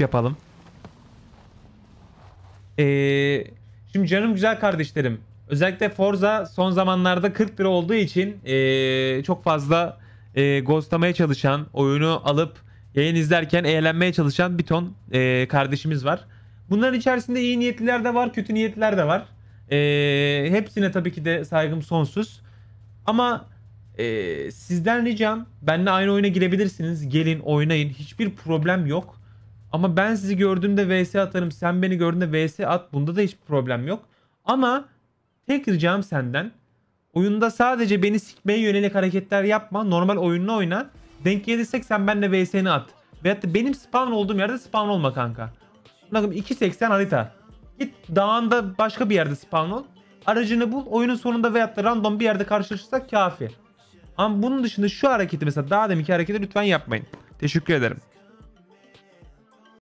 yapalım. Ee, şimdi canım güzel kardeşlerim. Özellikle Forza son zamanlarda 40 lira olduğu için ee, çok fazla e, ghostlamaya çalışan, oyunu alıp yayın izlerken eğlenmeye çalışan bir ton e, kardeşimiz var. Bunların içerisinde iyi niyetliler de var, kötü niyetliler de var. E, hepsine tabii ki de saygım sonsuz. Ama e, sizden ricam benimle aynı oyuna girebilirsiniz. Gelin oynayın. Hiçbir problem yok. Ama ben sizi gördüğümde VS atarım. Sen beni gördüğünde VS at. Bunda da hiçbir problem yok. Ama tek ricam senden. Oyunda sadece beni sikmeye yönelik hareketler yapma. Normal oyununu oyna. Denk gelirsek sen benle VS'ni at. Veyahut da benim spawn olduğum yerde spawn olma kanka. Bakın 2.80 harita. Git dağında başka bir yerde spawn ol. Aracını bul. Oyunun sonunda veyahut da random bir yerde karşılaşırsak kafi. Ama bunun dışında şu hareketi mesela daha deminki hareketi lütfen yapmayın. Teşekkür ederim.